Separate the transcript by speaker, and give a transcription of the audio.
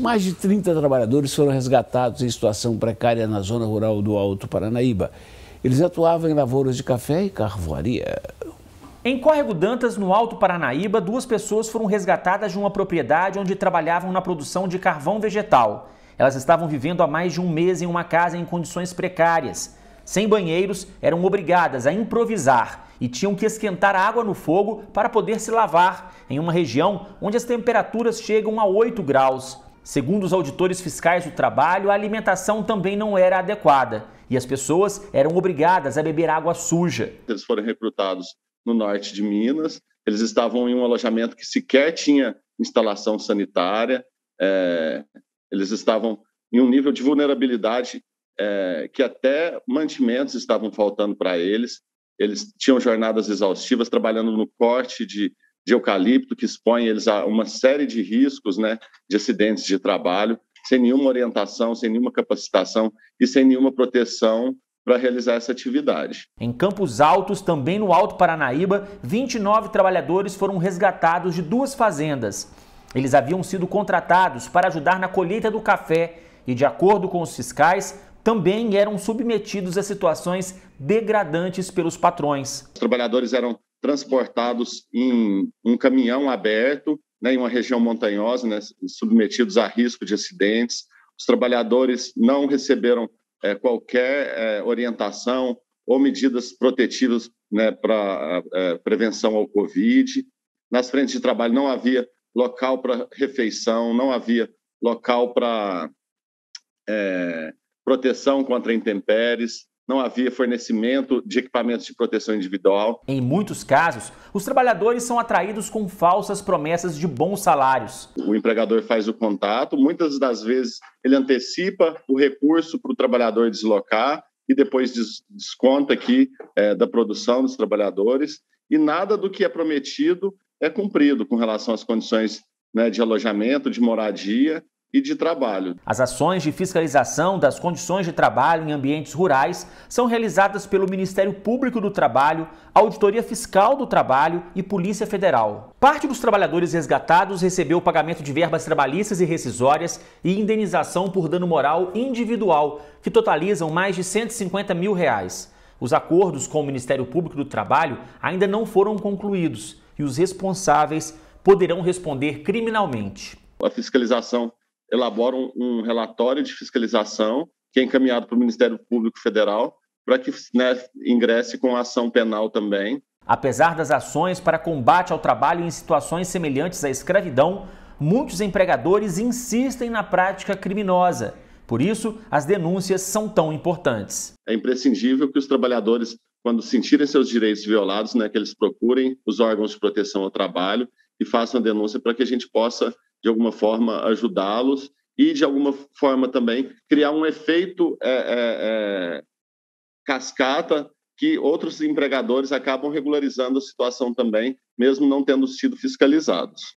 Speaker 1: Mais de 30 trabalhadores foram resgatados em situação precária na zona rural do Alto Paranaíba. Eles atuavam em lavouras de café e carvoaria.
Speaker 2: Em Córrego Dantas, no Alto Paranaíba, duas pessoas foram resgatadas de uma propriedade onde trabalhavam na produção de carvão vegetal. Elas estavam vivendo há mais de um mês em uma casa em condições precárias. Sem banheiros, eram obrigadas a improvisar e tinham que esquentar água no fogo para poder se lavar, em uma região onde as temperaturas chegam a 8 graus. Segundo os auditores fiscais do trabalho, a alimentação também não era adequada e as pessoas eram obrigadas a beber água suja.
Speaker 1: Eles foram recrutados no norte de Minas, eles estavam em um alojamento que sequer tinha instalação sanitária, é, eles estavam em um nível de vulnerabilidade é, que até mantimentos estavam faltando para eles, eles tinham jornadas exaustivas, trabalhando no corte de de eucalipto que expõe eles a uma série de riscos né, de acidentes de trabalho, sem nenhuma orientação, sem nenhuma capacitação e sem nenhuma proteção para
Speaker 2: realizar essa atividade. Em Campos Altos, também no Alto Paranaíba, 29 trabalhadores foram resgatados de duas fazendas. Eles haviam sido contratados para ajudar na colheita do café e, de acordo com os fiscais, também eram submetidos a situações degradantes pelos patrões.
Speaker 1: Os trabalhadores eram transportados em um caminhão aberto, né, em uma região montanhosa, né, submetidos a risco de acidentes. Os trabalhadores não receberam é, qualquer é, orientação ou medidas protetivas né, para é, eh, prevenção ao Covid. Nas frentes de trabalho não havia local para refeição, não havia local para proteção contra intempéries não havia fornecimento de equipamentos de proteção individual. Em muitos casos, os trabalhadores
Speaker 2: são atraídos com falsas promessas de bons salários.
Speaker 1: O empregador faz o contato, muitas das vezes ele antecipa o recurso para o trabalhador deslocar e depois desconta aqui é, da produção dos trabalhadores. E nada do que é prometido é cumprido com relação às condições né, de alojamento, de moradia
Speaker 2: e de trabalho. As ações de fiscalização das condições de trabalho em ambientes rurais são realizadas pelo Ministério Público do Trabalho, Auditoria Fiscal do Trabalho e Polícia Federal. Parte dos trabalhadores resgatados recebeu pagamento de verbas trabalhistas e rescisórias e indenização por dano moral individual, que totalizam mais de 150 mil reais. Os acordos com o Ministério Público do Trabalho ainda não foram concluídos e os responsáveis poderão responder criminalmente.
Speaker 1: A fiscalização elabora um, um relatório de fiscalização que é encaminhado para o Ministério Público Federal
Speaker 2: para que né, ingresse com ação penal também. Apesar das ações para combate ao trabalho em situações semelhantes à escravidão, muitos empregadores insistem na prática criminosa. Por isso, as denúncias são tão importantes. É
Speaker 1: imprescindível que os trabalhadores, quando sentirem seus direitos violados, né, que eles procurem os órgãos de proteção ao trabalho e façam a denúncia para que a gente possa de alguma forma, ajudá-los e, de alguma forma, também criar um efeito é, é, é, cascata que outros empregadores acabam regularizando a situação também, mesmo não tendo sido fiscalizados.